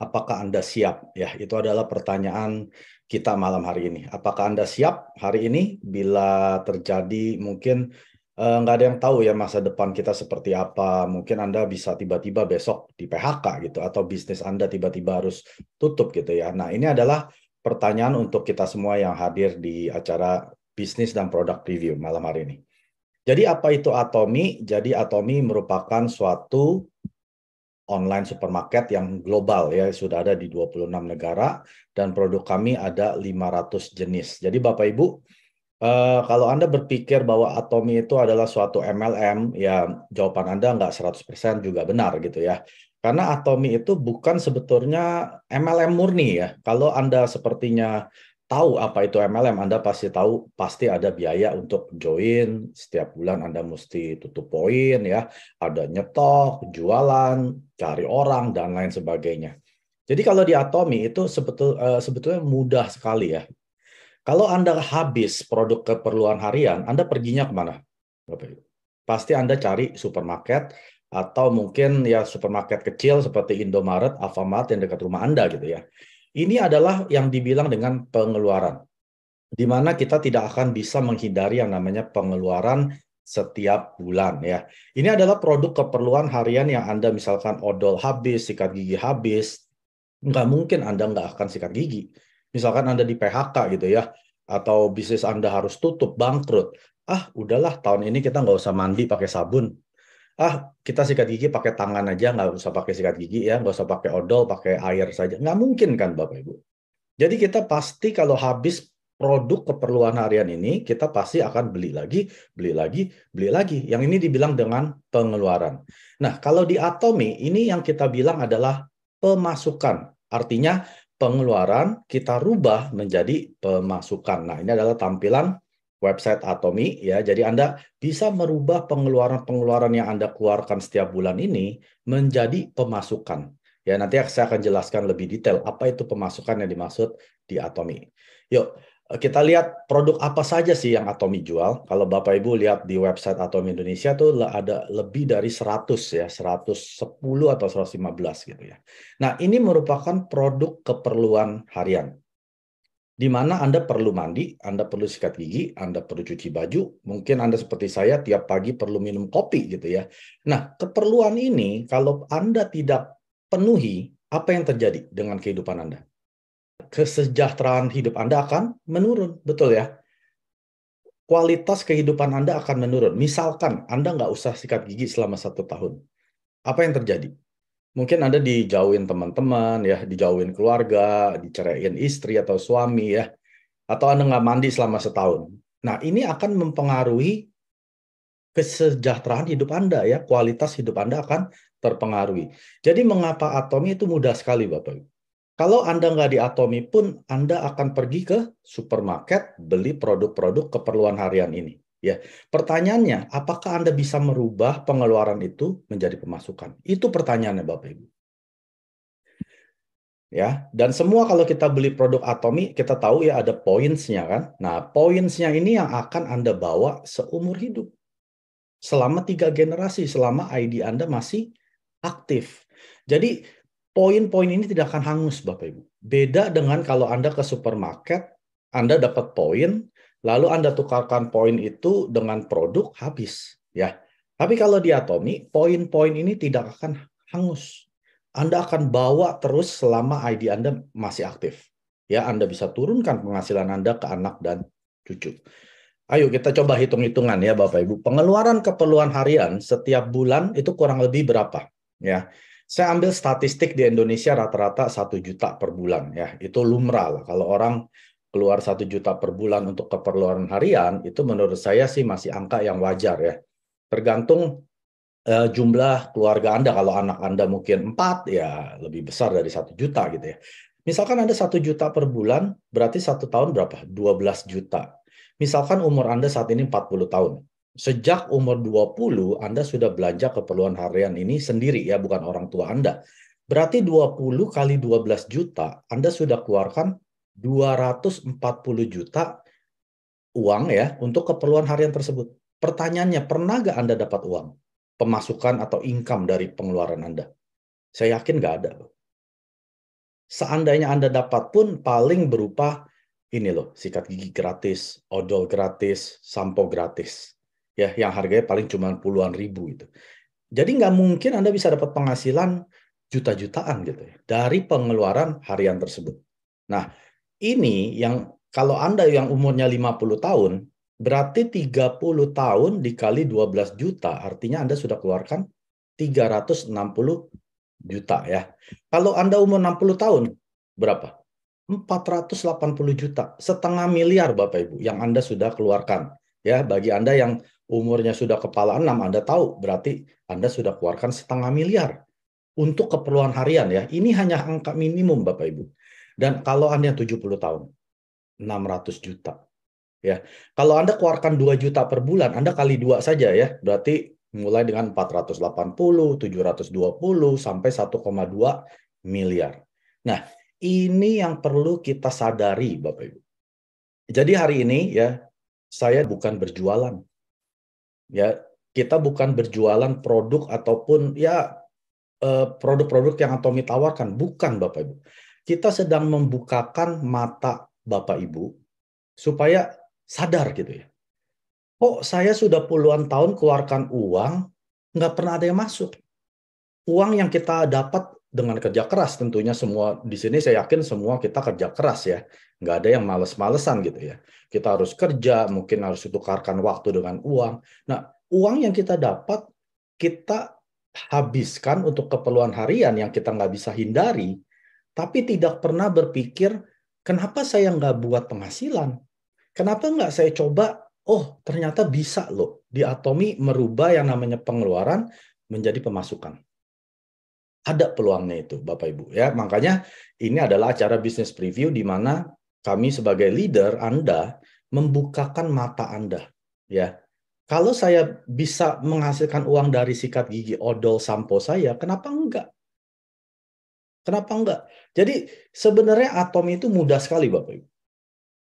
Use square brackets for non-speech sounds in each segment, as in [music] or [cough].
apakah Anda siap? Ya, itu adalah pertanyaan kita malam hari ini. Apakah Anda siap hari ini bila terjadi mungkin nggak eh, nggak ada yang tahu ya masa depan kita seperti apa. Mungkin Anda bisa tiba-tiba besok di PHK gitu atau bisnis Anda tiba-tiba harus tutup gitu ya. Nah, ini adalah pertanyaan untuk kita semua yang hadir di acara bisnis dan produk review malam hari ini. Jadi apa itu atomi? Jadi atomi merupakan suatu online supermarket yang global ya sudah ada di 26 negara dan produk kami ada 500 jenis. Jadi Bapak Ibu eh, kalau Anda berpikir bahwa Atomi itu adalah suatu MLM, ya jawaban Anda nggak 100% juga benar gitu ya. Karena Atomi itu bukan sebetulnya MLM murni ya. Kalau Anda sepertinya tahu apa itu MLM, Anda pasti tahu pasti ada biaya untuk join, setiap bulan Anda mesti tutup poin ya, ada nyetok, jualan, cari orang dan lain sebagainya. Jadi kalau di Atomi itu sebetul eh, sebetulnya mudah sekali ya. Kalau Anda habis produk keperluan harian, Anda perginya kemana? Pasti Anda cari supermarket atau mungkin ya supermarket kecil seperti Indomaret, Alfamart yang dekat rumah Anda gitu ya. Ini adalah yang dibilang dengan pengeluaran, di mana kita tidak akan bisa menghindari yang namanya pengeluaran setiap bulan ya. Ini adalah produk keperluan harian yang Anda misalkan odol habis, sikat gigi habis, nggak mungkin Anda nggak akan sikat gigi. Misalkan Anda di PHK gitu ya, atau bisnis Anda harus tutup, bangkrut. Ah, udahlah tahun ini kita nggak usah mandi pakai sabun ah kita sikat gigi pakai tangan aja nggak usah pakai sikat gigi ya nggak usah pakai odol pakai air saja nggak mungkin kan bapak ibu jadi kita pasti kalau habis produk keperluan harian ini kita pasti akan beli lagi beli lagi beli lagi yang ini dibilang dengan pengeluaran nah kalau di atomi ini yang kita bilang adalah pemasukan artinya pengeluaran kita rubah menjadi pemasukan nah ini adalah tampilan website Atomi ya. Jadi Anda bisa merubah pengeluaran-pengeluaran yang Anda keluarkan setiap bulan ini menjadi pemasukan. Ya, nanti saya akan jelaskan lebih detail apa itu pemasukan yang dimaksud di Atomi. Yuk, kita lihat produk apa saja sih yang Atomi jual. Kalau Bapak Ibu lihat di website Atomi Indonesia tuh ada lebih dari 100 ya, 110 atau 115 gitu ya. Nah, ini merupakan produk keperluan harian di mana Anda perlu mandi, Anda perlu sikat gigi, Anda perlu cuci baju, mungkin Anda seperti saya tiap pagi perlu minum kopi gitu ya. Nah, keperluan ini kalau Anda tidak penuhi, apa yang terjadi dengan kehidupan Anda? Kesejahteraan hidup Anda akan menurun, betul ya? Kualitas kehidupan Anda akan menurun. Misalkan Anda nggak usah sikat gigi selama satu tahun. Apa yang terjadi? Mungkin Anda dijauhin teman-teman ya, dijauhin keluarga, diceraiin istri atau suami ya, atau Anda nggak mandi selama setahun. Nah, ini akan mempengaruhi kesejahteraan hidup Anda ya, kualitas hidup Anda akan terpengaruhi. Jadi mengapa atomi itu mudah sekali Bapak Kalau Anda nggak diatomi pun, Anda akan pergi ke supermarket, beli produk-produk keperluan harian ini. Ya, pertanyaannya, apakah Anda bisa merubah pengeluaran itu menjadi pemasukan? Itu pertanyaannya Bapak Ibu. Ya, dan semua kalau kita beli produk Atomi, kita tahu ya ada poinnya kan. Nah, poinnya ini yang akan Anda bawa seumur hidup. Selama tiga generasi, selama ID Anda masih aktif. Jadi, poin-poin ini tidak akan hangus Bapak Ibu. Beda dengan kalau Anda ke supermarket, Anda dapat poin, lalu Anda tukarkan poin itu dengan produk habis ya. Tapi kalau di Atomi, poin-poin ini tidak akan hangus. Anda akan bawa terus selama ID Anda masih aktif. Ya, Anda bisa turunkan penghasilan Anda ke anak dan cucu. Ayo kita coba hitung-hitungan ya Bapak Ibu. Pengeluaran keperluan harian setiap bulan itu kurang lebih berapa? Ya. Saya ambil statistik di Indonesia rata-rata 1 juta per bulan ya. Itu lumrah lah kalau orang keluar satu juta per bulan untuk keperluan harian itu menurut saya sih masih angka yang wajar ya. Tergantung uh, jumlah keluarga Anda kalau anak Anda mungkin empat ya lebih besar dari satu juta gitu ya. Misalkan Anda satu juta per bulan berarti satu tahun berapa? 12 juta. Misalkan umur Anda saat ini 40 tahun. Sejak umur 20 Anda sudah belanja keperluan harian ini sendiri ya bukan orang tua Anda. Berarti 20 kali 12 juta Anda sudah keluarkan 240 juta uang ya untuk keperluan harian tersebut. Pertanyaannya, pernah nggak Anda dapat uang? Pemasukan atau income dari pengeluaran Anda? Saya yakin nggak ada. Seandainya Anda dapat pun paling berupa ini loh, sikat gigi gratis, odol gratis, sampo gratis. Ya, yang harganya paling cuma puluhan ribu itu. Jadi nggak mungkin Anda bisa dapat penghasilan juta-jutaan gitu ya, dari pengeluaran harian tersebut. Nah, ini yang kalau Anda yang umurnya 50 tahun, berarti 30 tahun dikali 12 juta, artinya Anda sudah keluarkan 360 juta ya. Kalau Anda umur 60 tahun, berapa? 480 juta, setengah miliar Bapak Ibu yang Anda sudah keluarkan. Ya, bagi Anda yang umurnya sudah kepala 6, Anda tahu berarti Anda sudah keluarkan setengah miliar untuk keperluan harian ya. Ini hanya angka minimum Bapak Ibu. Dan kalau Anda 70 tahun, 600 juta. Ya. Kalau Anda keluarkan 2 juta per bulan, Anda kali dua saja ya. Berarti mulai dengan 480, 720 sampai 1,2 miliar. Nah, ini yang perlu kita sadari Bapak Ibu. Jadi hari ini ya saya bukan berjualan. Ya, kita bukan berjualan produk ataupun ya eh, produk-produk yang Tommy tawarkan, bukan Bapak Ibu kita sedang membukakan mata Bapak Ibu supaya sadar gitu ya. Oh, saya sudah puluhan tahun keluarkan uang, nggak pernah ada yang masuk. Uang yang kita dapat dengan kerja keras tentunya semua di sini saya yakin semua kita kerja keras ya. Nggak ada yang males-malesan gitu ya. Kita harus kerja, mungkin harus tukarkan waktu dengan uang. Nah, uang yang kita dapat, kita habiskan untuk keperluan harian yang kita nggak bisa hindari, tapi tidak pernah berpikir kenapa saya nggak buat penghasilan? Kenapa nggak saya coba? Oh, ternyata bisa loh diatomi merubah yang namanya pengeluaran menjadi pemasukan. Ada peluangnya itu, Bapak Ibu ya. Makanya ini adalah acara bisnis preview di mana kami sebagai leader Anda membukakan mata Anda ya. Kalau saya bisa menghasilkan uang dari sikat gigi odol sampo saya, kenapa enggak? Kenapa enggak? Jadi sebenarnya atom itu mudah sekali Bapak Ibu.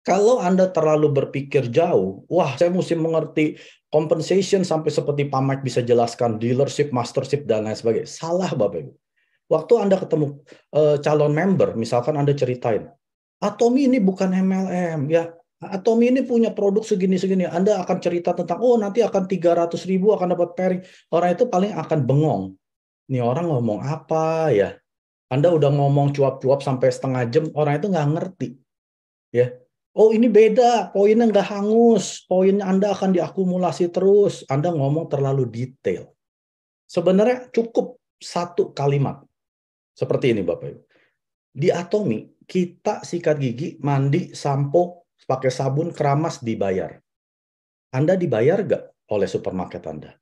Kalau Anda terlalu berpikir jauh, wah saya mesti mengerti compensation sampai seperti Pak Mike bisa jelaskan, dealership, mastership, dan lain sebagainya. Salah Bapak Ibu. Waktu Anda ketemu uh, calon member, misalkan Anda ceritain, Atomi ini bukan MLM, ya Atomi ini punya produk segini-segini. Anda akan cerita tentang, oh nanti akan 300 ribu akan dapat pairing. Orang itu paling akan bengong. Ini orang ngomong apa ya? Anda udah ngomong cuap-cuap sampai setengah jam, orang itu nggak ngerti. Ya, oh ini beda, poinnya nggak hangus, poinnya Anda akan diakumulasi terus. Anda ngomong terlalu detail. Sebenarnya cukup satu kalimat. Seperti ini Bapak Ibu. Di Atomi, kita sikat gigi, mandi, sampo, pakai sabun, keramas, dibayar. Anda dibayar nggak oleh supermarket Anda?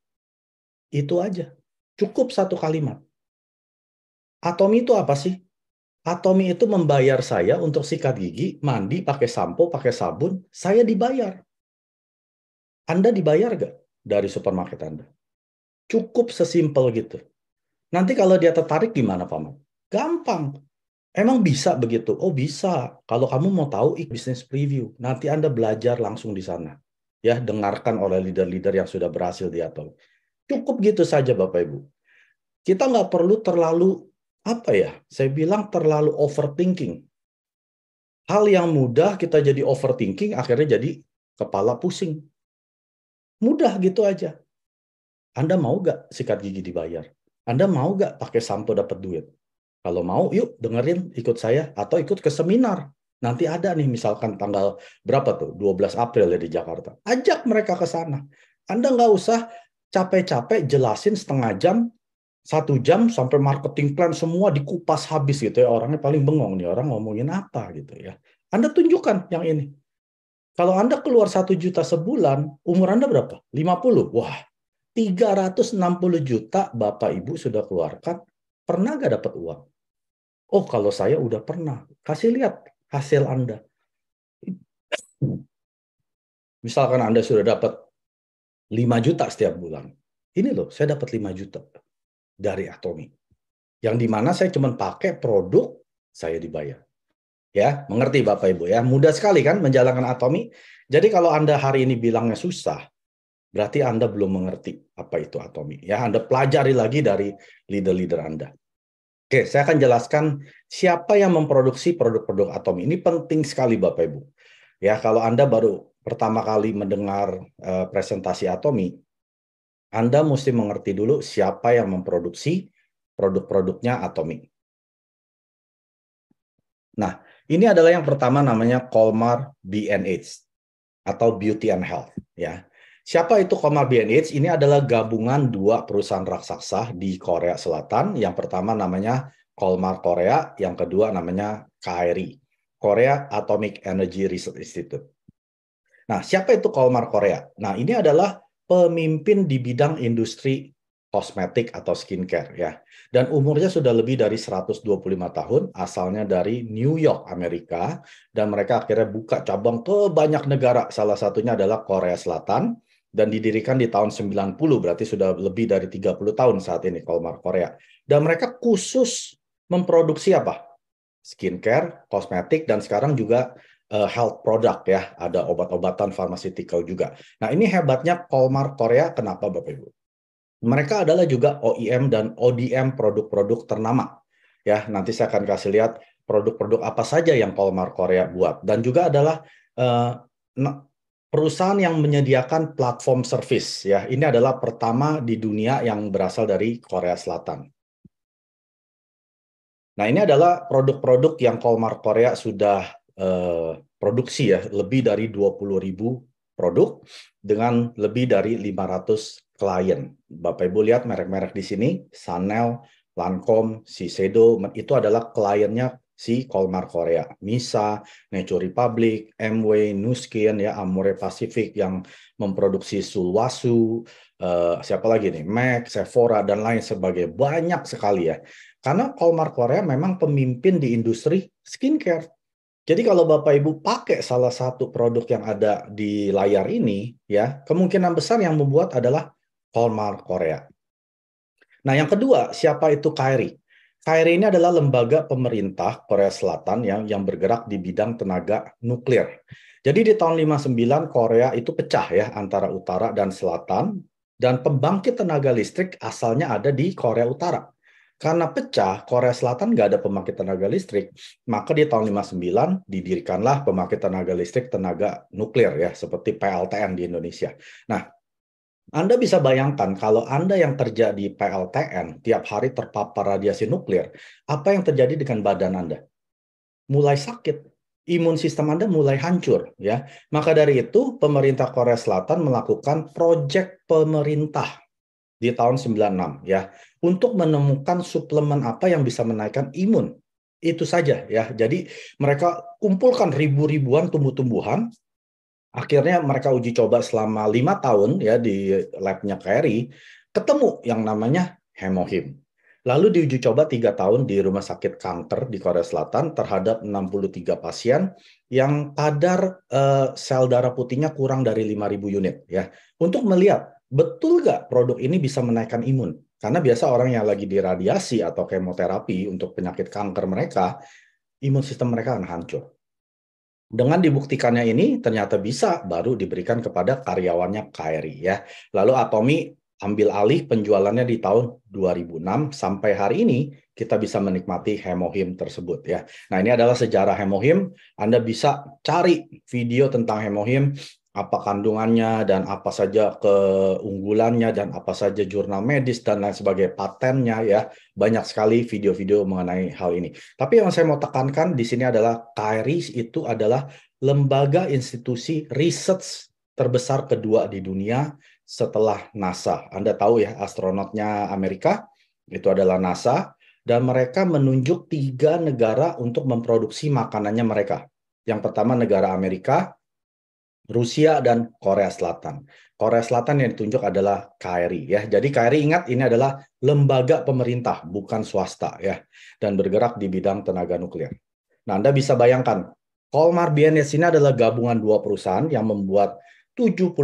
Itu aja. Cukup satu kalimat. Atomi itu apa sih? Atomi itu membayar saya untuk sikat gigi, mandi, pakai sampo, pakai sabun. Saya dibayar. Anda dibayar gak dari supermarket Anda? Cukup sesimpel gitu. Nanti kalau dia tertarik gimana, Man? Gampang. Emang bisa begitu? Oh bisa. Kalau kamu mau tahu ik business preview, nanti Anda belajar langsung di sana. Ya, dengarkan oleh leader-leader yang sudah berhasil di Atomi. Cukup gitu saja Bapak Ibu. Kita nggak perlu terlalu apa ya? Saya bilang terlalu overthinking. Hal yang mudah kita jadi overthinking akhirnya jadi kepala pusing. Mudah gitu aja. Anda mau gak sikat gigi dibayar? Anda mau gak pakai sampo dapat duit? Kalau mau, yuk dengerin ikut saya atau ikut ke seminar. Nanti ada nih misalkan tanggal berapa tuh? 12 April ya di Jakarta. Ajak mereka ke sana. Anda nggak usah capek-capek jelasin setengah jam satu jam sampai marketing plan semua dikupas habis gitu ya orangnya paling bengong nih orang ngomongin apa gitu ya anda tunjukkan yang ini kalau anda keluar satu juta sebulan umur anda berapa 50 wah 360 juta bapak ibu sudah keluarkan pernah gak dapat uang oh kalau saya udah pernah kasih lihat hasil anda misalkan anda sudah dapat 5 juta setiap bulan ini loh saya dapat 5 juta dari Atomi. Yang dimana saya cuma pakai produk saya dibayar. Ya, mengerti Bapak Ibu ya. Mudah sekali kan menjalankan Atomi. Jadi kalau Anda hari ini bilangnya susah, berarti Anda belum mengerti apa itu Atomi. Ya, Anda pelajari lagi dari leader-leader Anda. Oke, saya akan jelaskan siapa yang memproduksi produk-produk Atomi. Ini penting sekali Bapak Ibu. Ya, kalau Anda baru pertama kali mendengar uh, presentasi Atomi, anda mesti mengerti dulu siapa yang memproduksi produk-produknya Atomic. Nah, ini adalah yang pertama namanya Colmar BNH atau Beauty and Health ya. Siapa itu Colmar BNH? Ini adalah gabungan dua perusahaan raksasa di Korea Selatan. Yang pertama namanya Colmar Korea, yang kedua namanya KRI, Korea Atomic Energy Research Institute. Nah, siapa itu Colmar Korea? Nah, ini adalah pemimpin di bidang industri kosmetik atau skincare ya. Dan umurnya sudah lebih dari 125 tahun, asalnya dari New York, Amerika dan mereka akhirnya buka cabang ke banyak negara. Salah satunya adalah Korea Selatan dan didirikan di tahun 90 berarti sudah lebih dari 30 tahun saat ini Kolmar Korea. Dan mereka khusus memproduksi apa? skincare, kosmetik dan sekarang juga uh, health product ya, ada obat-obatan pharmaceutical juga. Nah, ini hebatnya Colmar Korea kenapa Bapak Ibu? Mereka adalah juga OEM dan ODM produk-produk ternama. Ya, nanti saya akan kasih lihat produk-produk apa saja yang Colmar Korea buat dan juga adalah uh, perusahaan yang menyediakan platform service ya. Ini adalah pertama di dunia yang berasal dari Korea Selatan. Nah, ini adalah produk-produk yang Colmar Korea sudah Eh, produksi ya lebih dari 20.000 produk dengan lebih dari 500 klien. Bapak Ibu lihat merek-merek di sini, Sanel, Lancome, Shiseido, itu adalah kliennya si Colmar Korea, Misa, Nature Republic, MW, Nuskin, ya Amore Pacific yang memproduksi Sulwasu, uh, siapa lagi nih, Mac, Sephora dan lain sebagainya banyak sekali ya. Karena Colmar Korea memang pemimpin di industri skincare jadi kalau Bapak Ibu pakai salah satu produk yang ada di layar ini, ya kemungkinan besar yang membuat adalah Polmar Korea. Nah yang kedua, siapa itu Kairi? Kairi ini adalah lembaga pemerintah Korea Selatan yang yang bergerak di bidang tenaga nuklir. Jadi di tahun 59 Korea itu pecah ya antara utara dan selatan dan pembangkit tenaga listrik asalnya ada di Korea Utara. Karena pecah, Korea Selatan nggak ada pemakai tenaga listrik, maka di tahun 59 didirikanlah pemakai tenaga listrik tenaga nuklir ya, seperti PLTN di Indonesia. Nah, Anda bisa bayangkan kalau Anda yang terjadi PLTN tiap hari terpapar radiasi nuklir, apa yang terjadi dengan badan Anda? Mulai sakit, imun sistem Anda mulai hancur ya. Maka dari itu pemerintah Korea Selatan melakukan proyek pemerintah di tahun 96 ya untuk menemukan suplemen apa yang bisa menaikkan imun itu saja ya jadi mereka kumpulkan ribu-ribuan tumbuh-tumbuhan akhirnya mereka uji coba selama lima tahun ya di labnya Kerry ketemu yang namanya hemohim Lalu diuji coba tiga tahun di rumah sakit kanker di Korea Selatan terhadap 63 pasien yang kadar uh, sel darah putihnya kurang dari 5.000 unit ya. Untuk melihat betul nggak produk ini bisa menaikkan imun? Karena biasa orang yang lagi diradiasi atau kemoterapi untuk penyakit kanker mereka, imun sistem mereka akan hancur. Dengan dibuktikannya ini ternyata bisa baru diberikan kepada karyawannya KRI ya. Lalu Atomi ambil alih penjualannya di tahun 2006 sampai hari ini kita bisa menikmati hemohim tersebut ya. Nah ini adalah sejarah hemohim. Anda bisa cari video tentang hemohim apa kandungannya dan apa saja keunggulannya dan apa saja jurnal medis dan lain sebagai patennya ya banyak sekali video-video mengenai hal ini. Tapi yang saya mau tekankan di sini adalah KRI itu adalah lembaga institusi riset terbesar kedua di dunia setelah NASA. Anda tahu ya astronotnya Amerika itu adalah NASA dan mereka menunjuk tiga negara untuk memproduksi makanannya mereka. Yang pertama negara Amerika, Rusia dan Korea Selatan. Korea Selatan yang ditunjuk adalah KRI ya. Jadi KRI ingat ini adalah lembaga pemerintah bukan swasta ya dan bergerak di bidang tenaga nuklir. Nah, Anda bisa bayangkan Kolmar BNS ini adalah gabungan dua perusahaan yang membuat 70%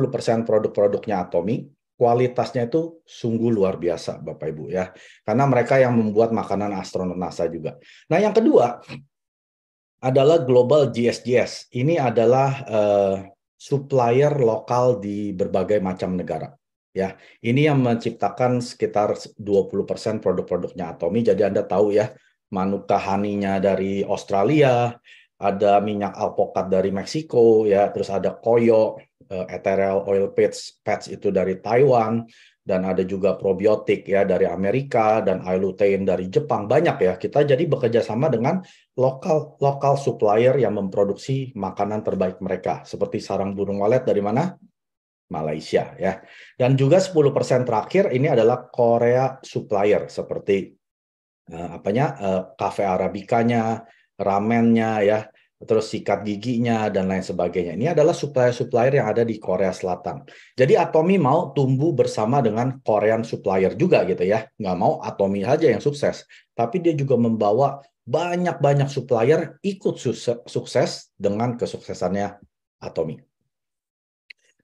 produk-produknya atomi. Kualitasnya itu sungguh luar biasa Bapak Ibu ya. Karena mereka yang membuat makanan astronot NASA juga. Nah, yang kedua adalah Global GSGS. Ini adalah eh, supplier lokal di berbagai macam negara. Ya, ini yang menciptakan sekitar 20% produk-produknya Atomi. Jadi Anda tahu ya, Manuka haninya dari Australia, ada minyak alpokat dari Meksiko ya, terus ada Koyo, uh, Ethereal Oil Patch, Patch itu dari Taiwan, dan ada juga probiotik ya dari Amerika dan Ailutein dari Jepang banyak ya kita jadi bekerja sama dengan lokal lokal supplier yang memproduksi makanan terbaik mereka seperti sarang burung walet dari mana Malaysia ya dan juga 10% terakhir ini adalah Korea supplier seperti uh, apanya uh, eh, cafe arabikanya ramennya ya terus sikat giginya dan lain sebagainya. Ini adalah supplier-supplier yang ada di Korea Selatan. Jadi Atomi mau tumbuh bersama dengan Korean supplier juga gitu ya. Nggak mau Atomi aja yang sukses, tapi dia juga membawa banyak-banyak supplier ikut sukses dengan kesuksesannya Atomi.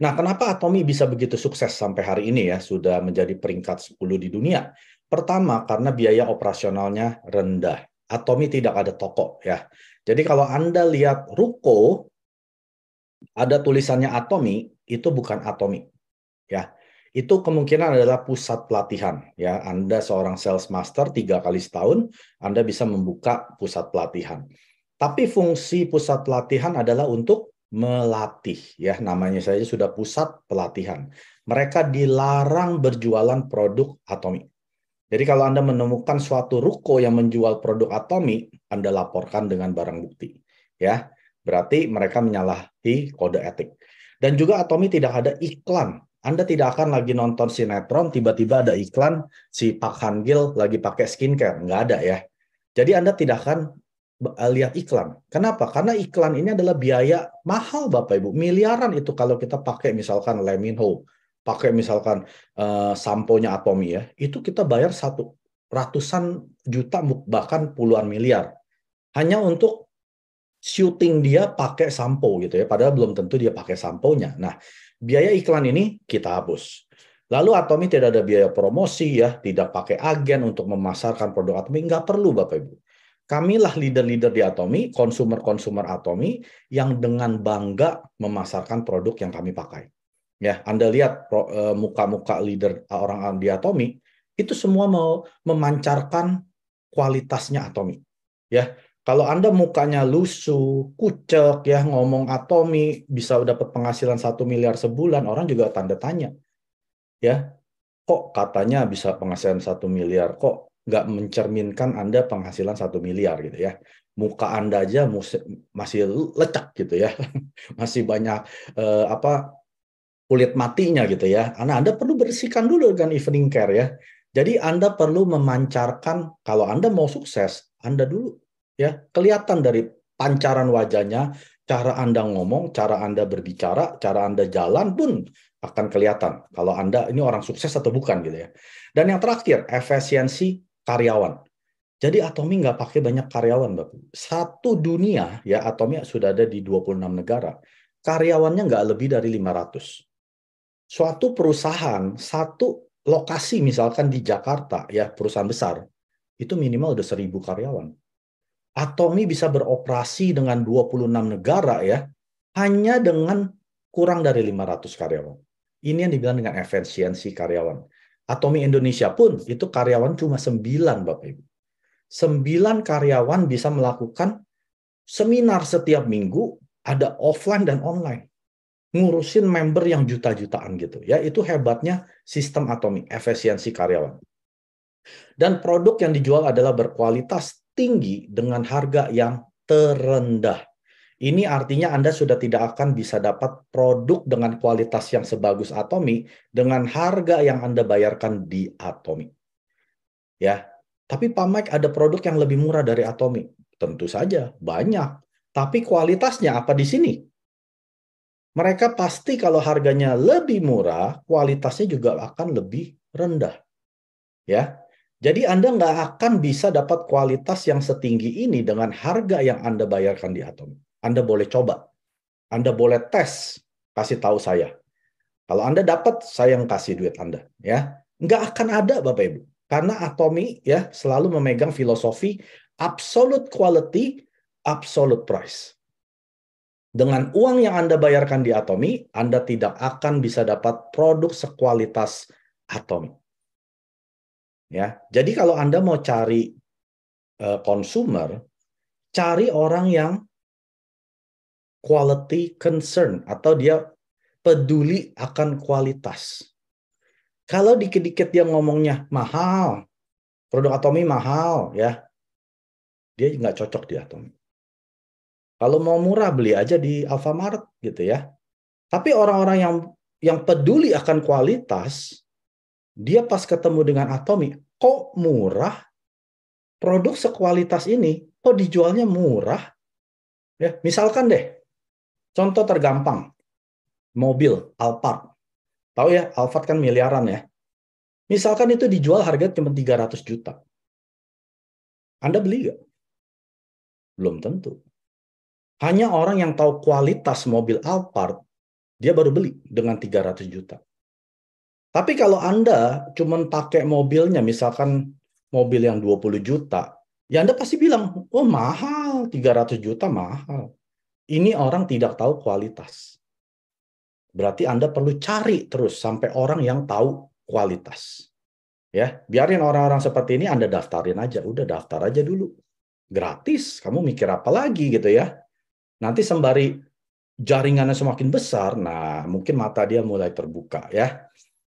Nah, kenapa Atomi bisa begitu sukses sampai hari ini ya, sudah menjadi peringkat 10 di dunia? Pertama, karena biaya operasionalnya rendah. Atomi tidak ada toko ya. Jadi kalau Anda lihat ruko ada tulisannya Atomi, itu bukan Atomi. Ya. Itu kemungkinan adalah pusat pelatihan ya. Anda seorang sales master tiga kali setahun, Anda bisa membuka pusat pelatihan. Tapi fungsi pusat pelatihan adalah untuk melatih ya namanya saja sudah pusat pelatihan. Mereka dilarang berjualan produk Atomi. Jadi kalau Anda menemukan suatu ruko yang menjual produk atomi, Anda laporkan dengan barang bukti. Ya, berarti mereka menyalahi kode etik. Dan juga atomi tidak ada iklan. Anda tidak akan lagi nonton sinetron, tiba-tiba ada iklan si Pak Hangil lagi pakai skincare. Nggak ada ya. Jadi Anda tidak akan eh, lihat iklan. Kenapa? Karena iklan ini adalah biaya mahal Bapak Ibu. Miliaran itu kalau kita pakai misalkan Leminho pakai misalkan uh, sampo-nya Atomi ya, itu kita bayar satu ratusan juta bahkan puluhan miliar hanya untuk syuting dia pakai sampo gitu ya, padahal belum tentu dia pakai sampo-nya. Nah, biaya iklan ini kita hapus. Lalu Atomi tidak ada biaya promosi ya, tidak pakai agen untuk memasarkan produk Atomi, nggak perlu Bapak Ibu. Kamilah leader-leader di Atomi, konsumer-konsumer Atomi yang dengan bangga memasarkan produk yang kami pakai ya Anda lihat eh, muka-muka leader eh, orang di Atomi itu semua mau memancarkan kualitasnya Atomi ya kalau Anda mukanya lusuh, kucek, ya ngomong atomi, bisa dapat penghasilan satu miliar sebulan, orang juga tanda tanya. Ya, kok katanya bisa penghasilan satu miliar, kok nggak mencerminkan Anda penghasilan satu miliar gitu ya. Muka Anda aja masih lecak gitu ya. [laughs] Masih banyak eh, apa kulit matinya gitu ya. Karena Anda perlu bersihkan dulu dengan evening care ya. Jadi Anda perlu memancarkan kalau Anda mau sukses, Anda dulu ya kelihatan dari pancaran wajahnya, cara Anda ngomong, cara Anda berbicara, cara Anda jalan pun akan kelihatan kalau Anda ini orang sukses atau bukan gitu ya. Dan yang terakhir, efisiensi karyawan. Jadi Atomi nggak pakai banyak karyawan, Bapak. Satu dunia ya Atomi sudah ada di 26 negara. Karyawannya nggak lebih dari 500 suatu perusahaan satu lokasi misalkan di Jakarta ya perusahaan besar itu minimal udah seribu karyawan. Atomi bisa beroperasi dengan 26 negara ya hanya dengan kurang dari 500 karyawan. Ini yang dibilang dengan efisiensi karyawan. Atomi Indonesia pun itu karyawan cuma sembilan Bapak Ibu. Sembilan karyawan bisa melakukan seminar setiap minggu ada offline dan online ngurusin member yang juta-jutaan gitu ya itu hebatnya sistem atomik efisiensi karyawan dan produk yang dijual adalah berkualitas tinggi dengan harga yang terendah ini artinya Anda sudah tidak akan bisa dapat produk dengan kualitas yang sebagus Atomi dengan harga yang Anda bayarkan di Atomi. Ya. Tapi Pak Mike ada produk yang lebih murah dari Atomi. Tentu saja banyak. Tapi kualitasnya apa di sini? mereka pasti kalau harganya lebih murah, kualitasnya juga akan lebih rendah. Ya, jadi Anda nggak akan bisa dapat kualitas yang setinggi ini dengan harga yang Anda bayarkan di Atom. Anda boleh coba. Anda boleh tes. Kasih tahu saya. Kalau Anda dapat, saya yang kasih duit Anda. Ya, Nggak akan ada Bapak Ibu. Karena Atomi ya selalu memegang filosofi absolute quality, absolute price. Dengan uang yang Anda bayarkan di Atomi, Anda tidak akan bisa dapat produk sekualitas Atomi. Ya, jadi kalau Anda mau cari konsumer, eh, cari orang yang quality concern atau dia peduli akan kualitas. Kalau dikit-dikit dia ngomongnya mahal, produk Atomi mahal ya, dia nggak cocok di Atomi. Kalau mau murah beli aja di Alfamart gitu ya. Tapi orang-orang yang yang peduli akan kualitas, dia pas ketemu dengan Atomi, kok murah? Produk sekualitas ini kok dijualnya murah? Ya, misalkan deh, contoh tergampang, mobil Alphard. Tahu ya, Alphard kan miliaran ya. Misalkan itu dijual harga cuma 300 juta. Anda beli nggak? Belum tentu. Hanya orang yang tahu kualitas mobil Alphard, dia baru beli dengan 300 juta. Tapi kalau Anda cuma pakai mobilnya, misalkan mobil yang 20 juta, ya Anda pasti bilang, oh mahal, 300 juta mahal. Ini orang tidak tahu kualitas. Berarti Anda perlu cari terus sampai orang yang tahu kualitas. Ya, biarin orang-orang seperti ini Anda daftarin aja, udah daftar aja dulu. Gratis, kamu mikir apa lagi gitu ya Nanti sembari jaringannya semakin besar, nah mungkin mata dia mulai terbuka ya.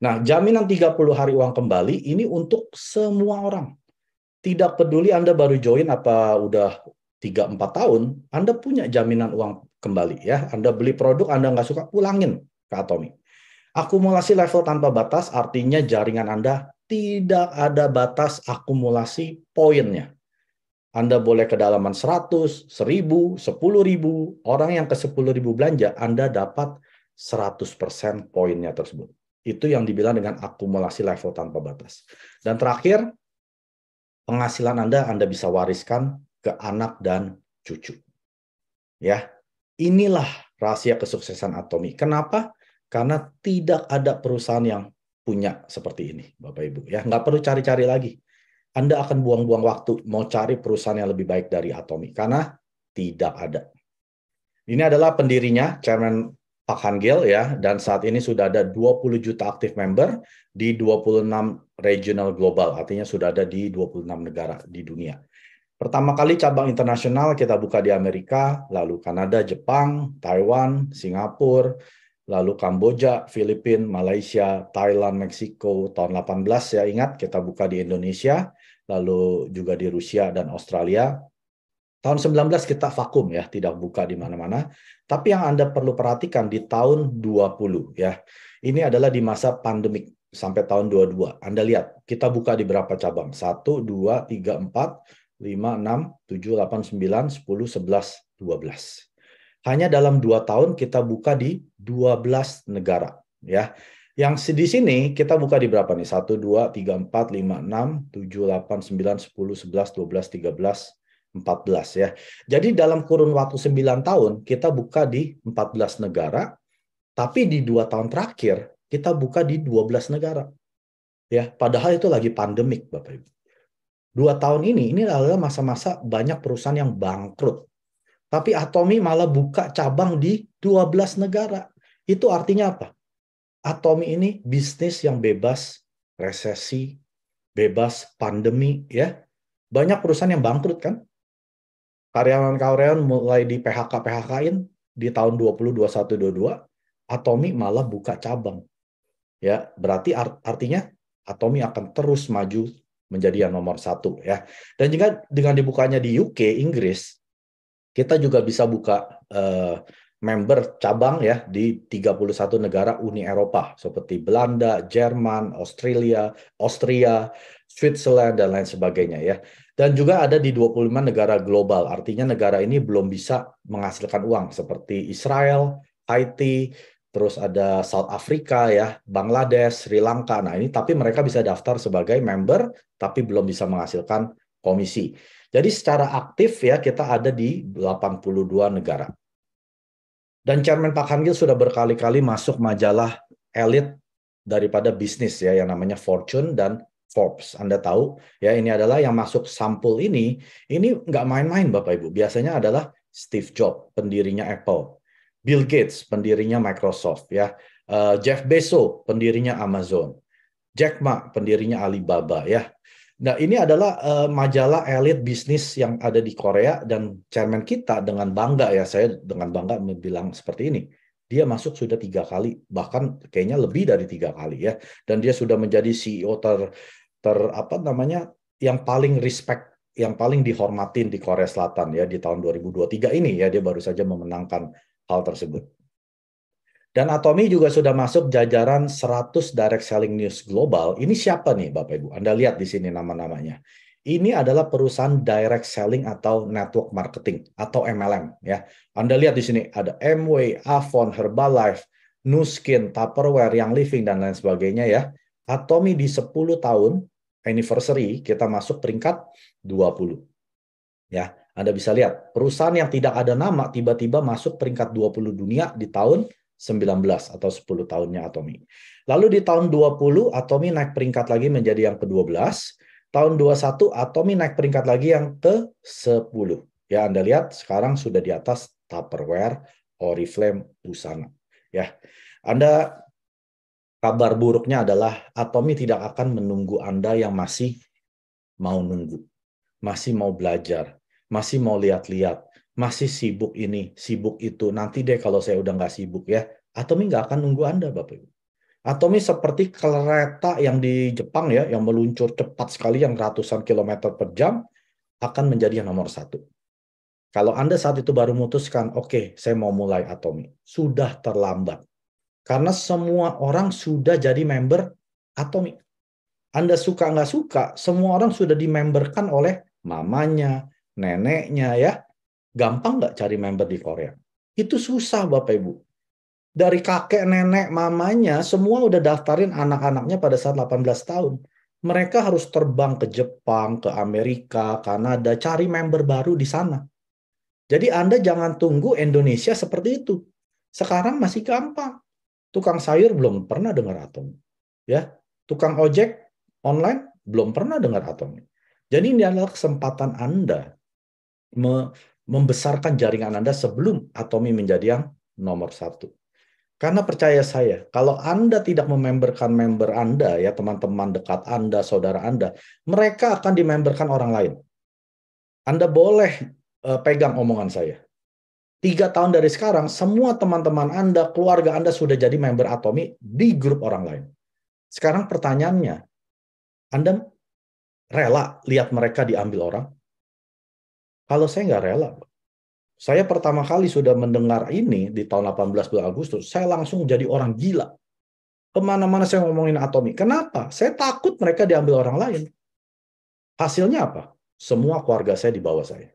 Nah, jaminan 30 hari uang kembali ini untuk semua orang. Tidak peduli Anda baru join apa udah 3-4 tahun, Anda punya jaminan uang kembali ya. Anda beli produk, Anda nggak suka, ulangin ke Atomi. Akumulasi level tanpa batas artinya jaringan Anda tidak ada batas akumulasi poinnya. Anda boleh kedalaman 100, 1000, 10.000. Orang yang ke 10.000 belanja, Anda dapat 100% poinnya tersebut. Itu yang dibilang dengan akumulasi level tanpa batas. Dan terakhir, penghasilan Anda Anda bisa wariskan ke anak dan cucu. Ya. Inilah rahasia kesuksesan Atomi. Kenapa? Karena tidak ada perusahaan yang punya seperti ini, Bapak Ibu. Ya, nggak perlu cari-cari lagi anda akan buang-buang waktu mau cari perusahaan yang lebih baik dari Atomi karena tidak ada. Ini adalah pendirinya, Chairman Pak Hangil ya, dan saat ini sudah ada 20 juta aktif member di 26 regional global, artinya sudah ada di 26 negara di dunia. Pertama kali cabang internasional kita buka di Amerika, lalu Kanada, Jepang, Taiwan, Singapura, lalu Kamboja, Filipina, Malaysia, Thailand, Meksiko tahun 18 ya ingat kita buka di Indonesia lalu juga di Rusia dan Australia. Tahun 19 kita vakum ya, tidak buka di mana-mana. Tapi yang Anda perlu perhatikan di tahun 20 ya. Ini adalah di masa pandemik sampai tahun 22. Anda lihat, kita buka di berapa cabang? 1 2 3 4 5 6 7 8 9 10 11 12. Hanya dalam 2 tahun kita buka di 12 negara ya. Yang di sini kita buka di berapa nih? 1, 2, 3, 4, 5, 6, 7, 8, 9, 10, 11, 12, 13, 14 ya. Jadi dalam kurun waktu 9 tahun kita buka di 14 negara, tapi di 2 tahun terakhir kita buka di 12 negara. Ya, padahal itu lagi pandemik Bapak Ibu. Dua tahun ini ini adalah masa-masa banyak perusahaan yang bangkrut. Tapi Atomi malah buka cabang di 12 negara. Itu artinya apa? Atomi ini bisnis yang bebas resesi, bebas pandemi ya. Banyak perusahaan yang bangkrut kan? Karyawan-karyawan mulai di PHK-PHK-in di tahun 2021 22 Atomi malah buka cabang. Ya, berarti art artinya Atomi akan terus maju menjadi yang nomor satu ya. Dan juga dengan dibukanya di UK, Inggris, kita juga bisa buka uh, member cabang ya di 31 negara Uni Eropa seperti Belanda, Jerman, Australia, Austria, Switzerland dan lain sebagainya ya. Dan juga ada di 25 negara global. Artinya negara ini belum bisa menghasilkan uang seperti Israel, Haiti, terus ada South Africa ya, Bangladesh, Sri Lanka. Nah, ini tapi mereka bisa daftar sebagai member tapi belum bisa menghasilkan komisi. Jadi secara aktif ya kita ada di 82 negara. Dan Chairman Pak Hangil sudah berkali-kali masuk majalah elit daripada bisnis ya yang namanya Fortune dan Forbes. Anda tahu ya ini adalah yang masuk sampul ini, ini nggak main-main Bapak Ibu. Biasanya adalah Steve Jobs, pendirinya Apple, Bill Gates, pendirinya Microsoft ya, uh, Jeff Bezos, pendirinya Amazon, Jack Ma, pendirinya Alibaba ya. Nah, ini adalah uh, majalah elit bisnis yang ada di Korea dan chairman kita dengan bangga ya, saya dengan bangga bilang seperti ini. Dia masuk sudah tiga kali, bahkan kayaknya lebih dari tiga kali ya. Dan dia sudah menjadi CEO ter ter apa namanya yang paling respect, yang paling dihormatin di Korea Selatan ya di tahun 2023 ini ya dia baru saja memenangkan hal tersebut. Dan Atomi juga sudah masuk jajaran 100 direct selling news global. Ini siapa nih Bapak Ibu? Anda lihat di sini nama-namanya. Ini adalah perusahaan direct selling atau network marketing atau MLM ya. Anda lihat di sini ada Amway, Avon, Herbalife, Nuskin, Tupperware, Yang Living dan lain sebagainya ya. Atomi di 10 tahun anniversary kita masuk peringkat 20. Ya, Anda bisa lihat perusahaan yang tidak ada nama tiba-tiba masuk peringkat 20 dunia di tahun 19 atau 10 tahunnya Atomi. Lalu di tahun 20 Atomi naik peringkat lagi menjadi yang ke-12. Tahun 21 Atomi naik peringkat lagi yang ke-10. Ya, Anda lihat sekarang sudah di atas Tupperware, Oriflame, Busana. Ya. Anda kabar buruknya adalah Atomi tidak akan menunggu Anda yang masih mau nunggu, masih mau belajar, masih mau lihat-lihat, masih sibuk ini, sibuk itu. Nanti deh kalau saya udah nggak sibuk ya. Atomi nggak akan nunggu Anda, Bapak Ibu. Atomi seperti kereta yang di Jepang ya, yang meluncur cepat sekali yang ratusan kilometer per jam, akan menjadi yang nomor satu. Kalau Anda saat itu baru memutuskan, oke, okay, saya mau mulai Atomi. Sudah terlambat. Karena semua orang sudah jadi member Atomi. Anda suka nggak suka, semua orang sudah dimemberkan oleh mamanya, neneknya ya, Gampang nggak cari member di Korea? Itu susah Bapak Ibu. Dari kakek, nenek, mamanya, semua udah daftarin anak-anaknya pada saat 18 tahun. Mereka harus terbang ke Jepang, ke Amerika, Kanada, cari member baru di sana. Jadi Anda jangan tunggu Indonesia seperti itu. Sekarang masih gampang. Tukang sayur belum pernah dengar atom. Ya, tukang ojek online belum pernah dengar atom. Jadi ini adalah kesempatan Anda membesarkan jaringan Anda sebelum Atomi menjadi yang nomor satu. Karena percaya saya, kalau Anda tidak mememberkan member Anda, ya teman-teman dekat Anda, saudara Anda, mereka akan dimemberkan orang lain. Anda boleh uh, pegang omongan saya. Tiga tahun dari sekarang, semua teman-teman Anda, keluarga Anda sudah jadi member Atomi di grup orang lain. Sekarang pertanyaannya, Anda rela lihat mereka diambil orang? Kalau saya nggak rela, saya pertama kali sudah mendengar ini di tahun 18 bulan Agustus, saya langsung jadi orang gila. Kemana-mana saya ngomongin atomi. Kenapa? Saya takut mereka diambil orang lain. Hasilnya apa? Semua keluarga saya di bawah saya.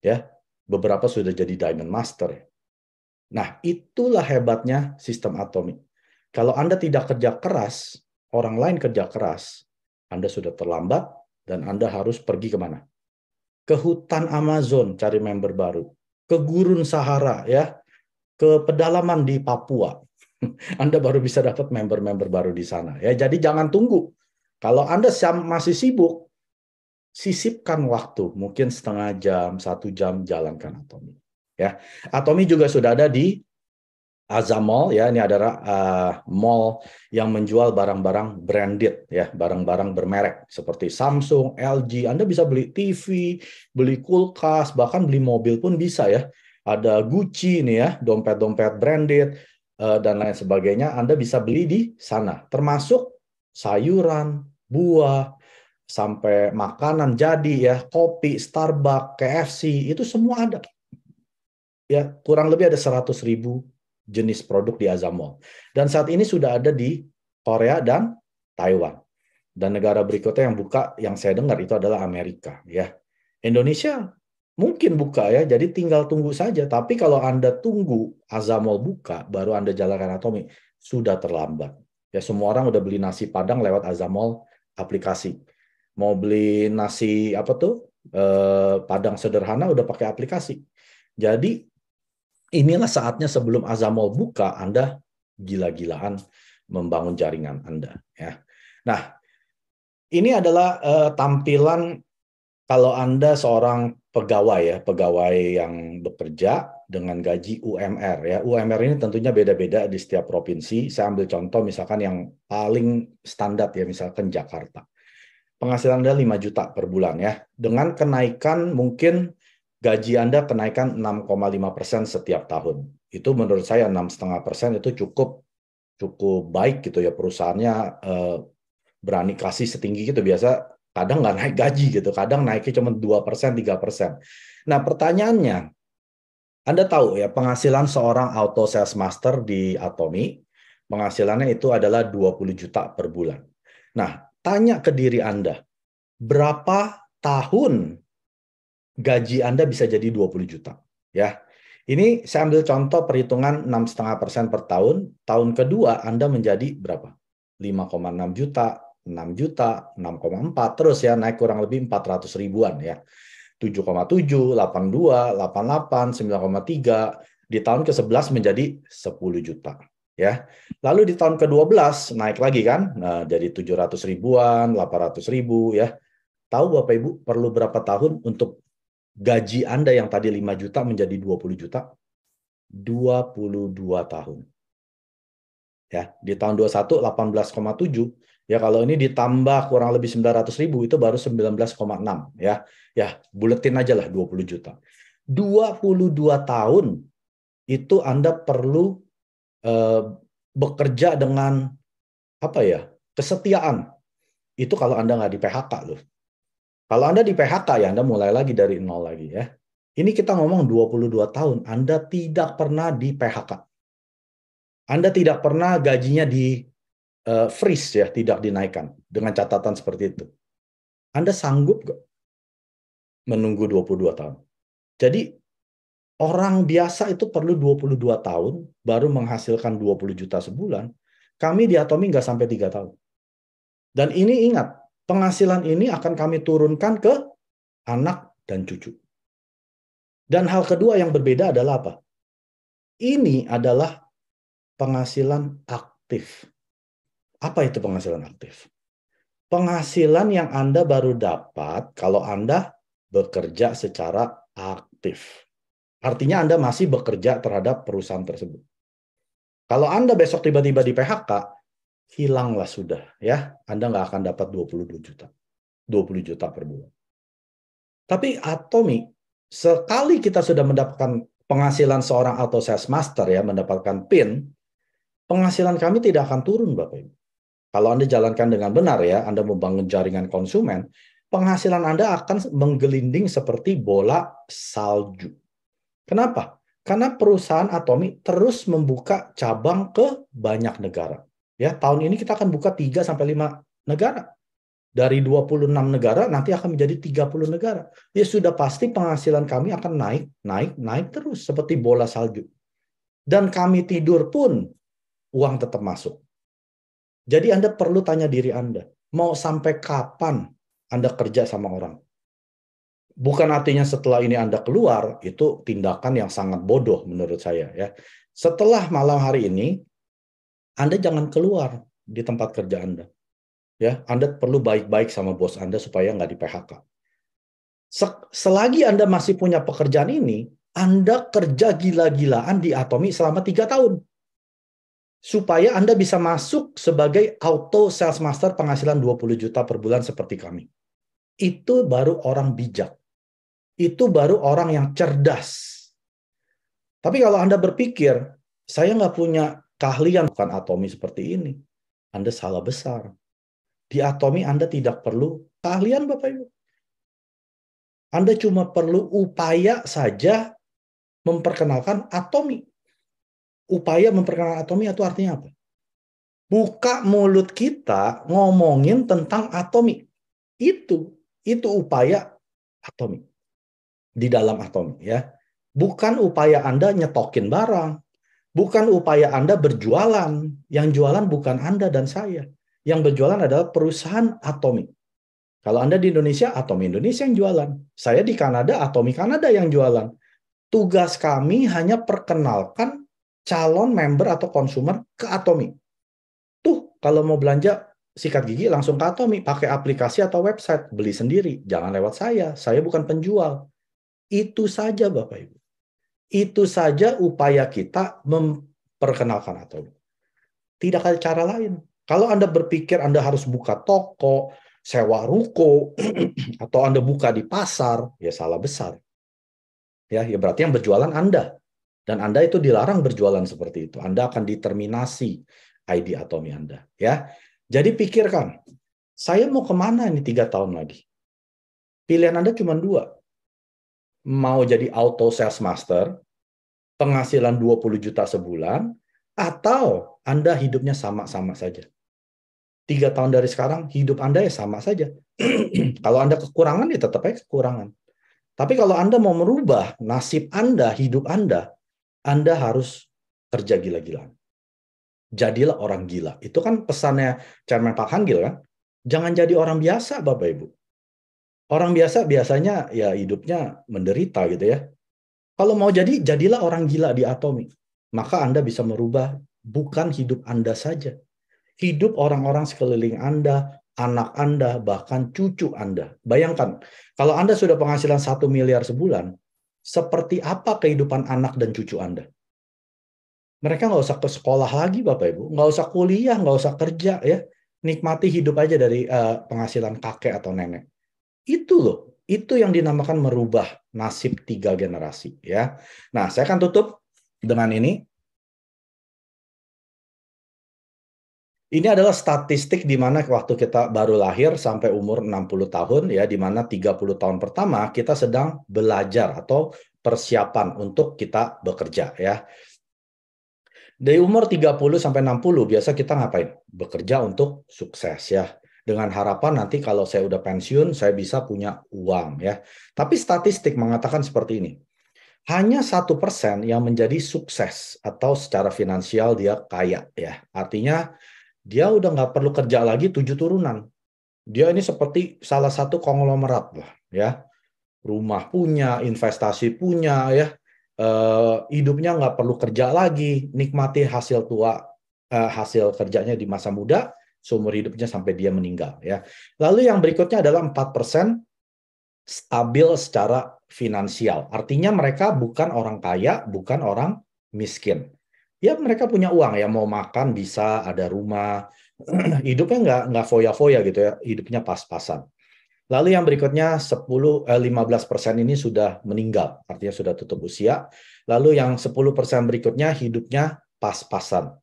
Ya, beberapa sudah jadi diamond master. Nah, itulah hebatnya sistem atomi. Kalau Anda tidak kerja keras, orang lain kerja keras, Anda sudah terlambat dan Anda harus pergi kemana? ke hutan Amazon cari member baru, ke gurun Sahara ya, ke pedalaman di Papua. [laughs] Anda baru bisa dapat member-member baru di sana ya. Jadi jangan tunggu. Kalau Anda masih sibuk, sisipkan waktu, mungkin setengah jam, satu jam jalankan Atomi. Ya, Atomi juga sudah ada di Azam Mall ya ini adalah uh, mall yang menjual barang-barang branded ya barang-barang bermerek seperti Samsung, LG. Anda bisa beli TV, beli kulkas, bahkan beli mobil pun bisa ya. Ada Gucci nih ya dompet-dompet branded uh, dan lain sebagainya. Anda bisa beli di sana termasuk sayuran, buah sampai makanan jadi ya kopi, Starbucks, KFC itu semua ada. Ya kurang lebih ada 100 ribu jenis produk di Azamol. Dan saat ini sudah ada di Korea dan Taiwan. Dan negara berikutnya yang buka yang saya dengar itu adalah Amerika ya. Indonesia mungkin buka ya, jadi tinggal tunggu saja. Tapi kalau Anda tunggu Azamol buka baru Anda jalankan Atomi, sudah terlambat. Ya semua orang udah beli nasi Padang lewat Azamol aplikasi. Mau beli nasi apa tuh? Eh, padang sederhana udah pakai aplikasi. Jadi inilah saatnya sebelum Azamol buka Anda gila-gilaan membangun jaringan Anda ya. Nah, ini adalah uh, tampilan kalau Anda seorang pegawai ya, pegawai yang bekerja dengan gaji UMR ya. UMR ini tentunya beda-beda di setiap provinsi. Saya ambil contoh misalkan yang paling standar ya misalkan Jakarta. Penghasilan Anda 5 juta per bulan ya. Dengan kenaikan mungkin gaji Anda kenaikan 6,5% persen setiap tahun. Itu menurut saya 6,5% persen itu cukup cukup baik gitu ya perusahaannya eh, berani kasih setinggi gitu biasa kadang nggak naik gaji gitu, kadang naiknya cuma dua persen tiga persen. Nah, pertanyaannya anda tahu ya, penghasilan seorang auto sales master di Atomi, penghasilannya itu adalah 20 juta per bulan. Nah, tanya ke diri Anda, berapa tahun gaji Anda bisa jadi 20 juta. Ya, ini saya ambil contoh perhitungan 6,5 per tahun. Tahun kedua Anda menjadi berapa? 5,6 juta, 6 juta, 6,4 terus ya naik kurang lebih 400 ribuan ya. 7,7, 82, 88, 9,3 di tahun ke-11 menjadi 10 juta ya. Lalu di tahun ke-12 naik lagi kan nah, jadi 700 ribuan, 800 ribu ya. Tahu Bapak Ibu perlu berapa tahun untuk gaji Anda yang tadi 5 juta menjadi 20 juta 22 tahun. Ya, di tahun 21 18,7 Ya kalau ini ditambah kurang lebih ratus ribu itu baru 19,6 ya. Ya buletin aja lah 20 juta. 22 tahun itu Anda perlu eh, bekerja dengan apa ya kesetiaan. Itu kalau Anda nggak di PHK loh. Kalau Anda di PHK ya Anda mulai lagi dari nol lagi ya. Ini kita ngomong 22 tahun, Anda tidak pernah di PHK. Anda tidak pernah gajinya di uh, freeze ya, tidak dinaikkan dengan catatan seperti itu. Anda sanggup gak menunggu 22 tahun? Jadi orang biasa itu perlu 22 tahun baru menghasilkan 20 juta sebulan. Kami di Atomi nggak sampai 3 tahun. Dan ini ingat, penghasilan ini akan kami turunkan ke anak dan cucu. Dan hal kedua yang berbeda adalah apa? Ini adalah penghasilan aktif. Apa itu penghasilan aktif? Penghasilan yang Anda baru dapat kalau Anda bekerja secara aktif. Artinya Anda masih bekerja terhadap perusahaan tersebut. Kalau Anda besok tiba-tiba di PHK, hilanglah sudah ya. Anda nggak akan dapat 22 juta. 20 juta per bulan. Tapi Atomi, sekali kita sudah mendapatkan penghasilan seorang auto sales master ya, mendapatkan PIN, penghasilan kami tidak akan turun Bapak Ibu. Kalau Anda jalankan dengan benar ya, Anda membangun jaringan konsumen, penghasilan Anda akan menggelinding seperti bola salju. Kenapa? Karena perusahaan Atomi terus membuka cabang ke banyak negara. Ya, tahun ini kita akan buka 3 sampai 5 negara. Dari 26 negara nanti akan menjadi 30 negara. Ya sudah pasti penghasilan kami akan naik, naik, naik terus seperti bola salju. Dan kami tidur pun uang tetap masuk. Jadi Anda perlu tanya diri Anda, mau sampai kapan Anda kerja sama orang? bukan artinya setelah ini Anda keluar itu tindakan yang sangat bodoh menurut saya ya. Setelah malam hari ini anda jangan keluar di tempat kerja Anda. Ya, Anda perlu baik-baik sama bos Anda supaya nggak di PHK. Selagi Anda masih punya pekerjaan ini, Anda kerja gila-gilaan di Atomi selama tiga tahun. Supaya Anda bisa masuk sebagai auto sales master penghasilan 20 juta per bulan seperti kami. Itu baru orang bijak. Itu baru orang yang cerdas. Tapi kalau Anda berpikir, saya nggak punya keahlian bukan atomi seperti ini. Anda salah besar. Di atomi Anda tidak perlu keahlian Bapak Ibu. Anda cuma perlu upaya saja memperkenalkan atomi. Upaya memperkenalkan atomi itu artinya apa? Buka mulut kita ngomongin tentang atomi. Itu itu upaya atomi. Di dalam atomi ya. Bukan upaya Anda nyetokin barang, Bukan upaya Anda berjualan. Yang jualan bukan Anda dan saya. Yang berjualan adalah perusahaan Atomi. Kalau Anda di Indonesia, Atomi Indonesia yang jualan. Saya di Kanada, Atomi Kanada yang jualan. Tugas kami hanya perkenalkan calon member atau konsumer ke Atomi. Tuh, kalau mau belanja sikat gigi langsung ke Atomi, pakai aplikasi atau website, beli sendiri, jangan lewat saya, saya bukan penjual. Itu saja Bapak Ibu. Itu saja upaya kita memperkenalkan atau Tidak ada cara lain. Kalau Anda berpikir Anda harus buka toko, sewa ruko, [clears throat] atau Anda buka di pasar, ya salah besar. Ya, ya berarti yang berjualan Anda. Dan Anda itu dilarang berjualan seperti itu. Anda akan diterminasi ID atomi Anda. Ya, Jadi pikirkan, saya mau kemana ini tiga tahun lagi? Pilihan Anda cuma dua mau jadi auto sales master, penghasilan 20 juta sebulan, atau Anda hidupnya sama-sama saja. Tiga tahun dari sekarang, hidup Anda ya sama saja. [clears throat] kalau Anda kekurangan, ya tetap aja kekurangan. Tapi kalau Anda mau merubah nasib Anda, hidup Anda, Anda harus kerja gila-gilaan. Jadilah orang gila. Itu kan pesannya Chairman Pak Hanggil kan. Jangan jadi orang biasa, Bapak Ibu. Orang biasa biasanya ya hidupnya menderita gitu ya. Kalau mau jadi, jadilah orang gila di atomik. Maka Anda bisa merubah bukan hidup Anda saja. Hidup orang-orang sekeliling Anda, anak Anda, bahkan cucu Anda. Bayangkan, kalau Anda sudah penghasilan satu miliar sebulan, seperti apa kehidupan anak dan cucu Anda? Mereka nggak usah ke sekolah lagi, Bapak Ibu. Nggak usah kuliah, nggak usah kerja, ya. Nikmati hidup aja dari uh, penghasilan kakek atau nenek. Itu loh, itu yang dinamakan merubah nasib tiga generasi ya. Nah, saya akan tutup dengan ini. Ini adalah statistik di mana waktu kita baru lahir sampai umur 60 tahun ya di mana 30 tahun pertama kita sedang belajar atau persiapan untuk kita bekerja ya. Dari umur 30 sampai 60 biasa kita ngapain? Bekerja untuk sukses ya dengan harapan nanti kalau saya udah pensiun saya bisa punya uang ya. Tapi statistik mengatakan seperti ini. Hanya satu persen yang menjadi sukses atau secara finansial dia kaya ya. Artinya dia udah nggak perlu kerja lagi tujuh turunan. Dia ini seperti salah satu konglomerat lah ya. Rumah punya, investasi punya ya. Uh, hidupnya nggak perlu kerja lagi, nikmati hasil tua, uh, hasil kerjanya di masa muda, seumur hidupnya sampai dia meninggal ya. Lalu yang berikutnya adalah 4% stabil secara finansial. Artinya mereka bukan orang kaya, bukan orang miskin. Ya mereka punya uang ya mau makan bisa, ada rumah, [clears throat] hidupnya nggak nggak foya-foya gitu ya, hidupnya pas-pasan. Lalu yang berikutnya 10 eh, 15% ini sudah meninggal, artinya sudah tutup usia. Lalu yang 10% berikutnya hidupnya pas-pasan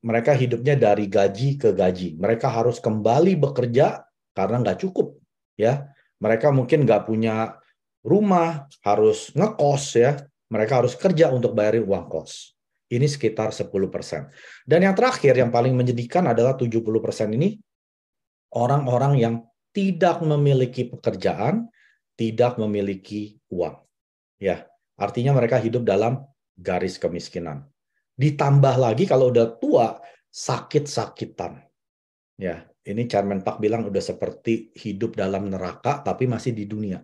mereka hidupnya dari gaji ke gaji. Mereka harus kembali bekerja karena nggak cukup, ya. Mereka mungkin nggak punya rumah, harus ngekos, ya. Mereka harus kerja untuk bayar uang kos. Ini sekitar 10%. Dan yang terakhir, yang paling menyedihkan adalah 70% ini orang-orang yang tidak memiliki pekerjaan, tidak memiliki uang. Ya, artinya mereka hidup dalam garis kemiskinan. Ditambah lagi kalau udah tua, sakit-sakitan. Ya, ini Charman Pak bilang udah seperti hidup dalam neraka tapi masih di dunia.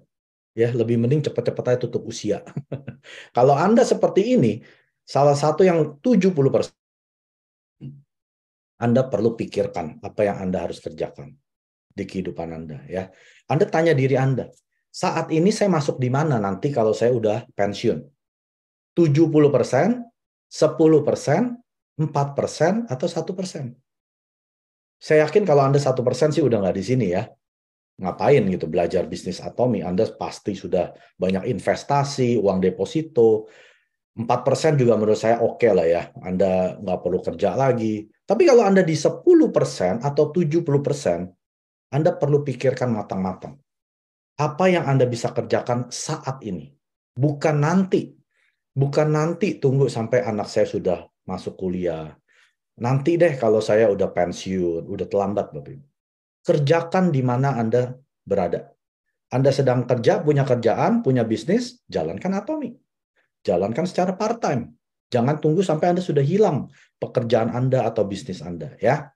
Ya, lebih mending cepat-cepat aja tutup usia. [laughs] kalau Anda seperti ini, salah satu yang 70% Anda perlu pikirkan apa yang Anda harus kerjakan di kehidupan Anda ya. Anda tanya diri Anda, saat ini saya masuk di mana nanti kalau saya udah pensiun? 70% 10 persen, 4 persen, atau satu persen. Saya yakin kalau Anda satu persen sih udah nggak di sini ya. Ngapain gitu belajar bisnis atomi? Anda pasti sudah banyak investasi, uang deposito. 4 persen juga menurut saya oke okay lah ya. Anda nggak perlu kerja lagi. Tapi kalau Anda di 10 persen atau 70 persen, Anda perlu pikirkan matang-matang. Apa yang Anda bisa kerjakan saat ini? Bukan nanti Bukan nanti tunggu sampai anak saya sudah masuk kuliah. Nanti deh kalau saya udah pensiun, udah terlambat Bapak Ibu. Kerjakan di mana Anda berada. Anda sedang kerja, punya kerjaan, punya bisnis, jalankan atomi. Jalankan secara part-time. Jangan tunggu sampai Anda sudah hilang pekerjaan Anda atau bisnis Anda ya.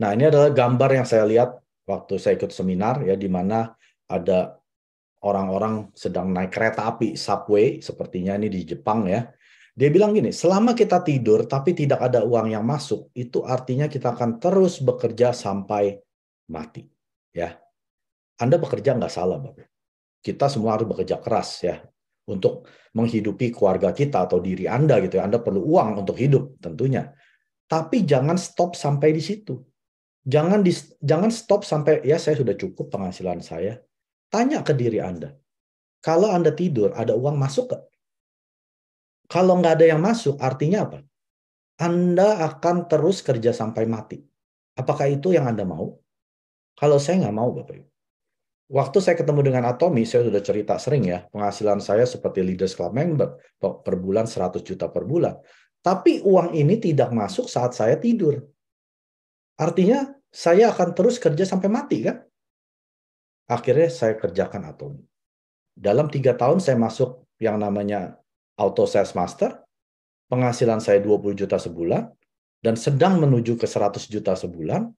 Nah, ini adalah gambar yang saya lihat waktu saya ikut seminar ya di mana ada orang-orang sedang naik kereta api subway sepertinya ini di Jepang ya. Dia bilang gini, selama kita tidur tapi tidak ada uang yang masuk, itu artinya kita akan terus bekerja sampai mati, ya. Anda bekerja nggak salah, Bapak. Kita semua harus bekerja keras ya untuk menghidupi keluarga kita atau diri Anda gitu ya. Anda perlu uang untuk hidup tentunya. Tapi jangan stop sampai di situ. Jangan di, jangan stop sampai ya saya sudah cukup penghasilan saya Tanya ke diri Anda. Kalau Anda tidur, ada uang masuk ke? Kalau nggak ada yang masuk, artinya apa? Anda akan terus kerja sampai mati. Apakah itu yang Anda mau? Kalau saya nggak mau, Bapak Ibu. Waktu saya ketemu dengan Atomi, saya sudah cerita sering ya, penghasilan saya seperti Leaders Club member, per bulan 100 juta per bulan. Tapi uang ini tidak masuk saat saya tidur. Artinya, saya akan terus kerja sampai mati kan? Akhirnya saya kerjakan Atomi. Dalam tiga tahun saya masuk yang namanya Auto Sales Master, penghasilan saya 20 juta sebulan, dan sedang menuju ke 100 juta sebulan,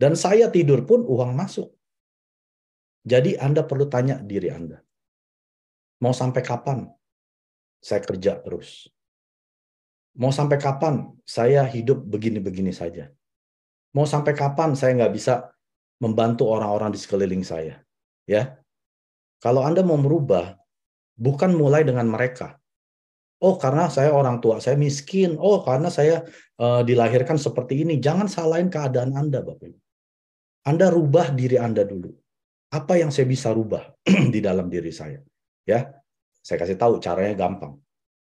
dan saya tidur pun uang masuk. Jadi Anda perlu tanya diri Anda, mau sampai kapan saya kerja terus? Mau sampai kapan saya hidup begini-begini saja? Mau sampai kapan saya nggak bisa membantu orang-orang di sekeliling saya. Ya, kalau Anda mau merubah, bukan mulai dengan mereka. Oh, karena saya orang tua saya miskin. Oh, karena saya uh, dilahirkan seperti ini. Jangan salahin keadaan Anda, Bapak Ibu. Anda rubah diri Anda dulu. Apa yang saya bisa rubah [clears throat] di dalam diri saya? Ya, saya kasih tahu caranya gampang.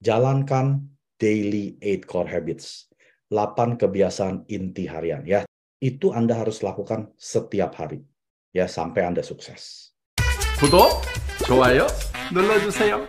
Jalankan daily eight core habits. 8 kebiasaan inti harian ya itu Anda harus lakukan setiap hari ya sampai Anda sukses. 구독, 좋아요 눌러주세요.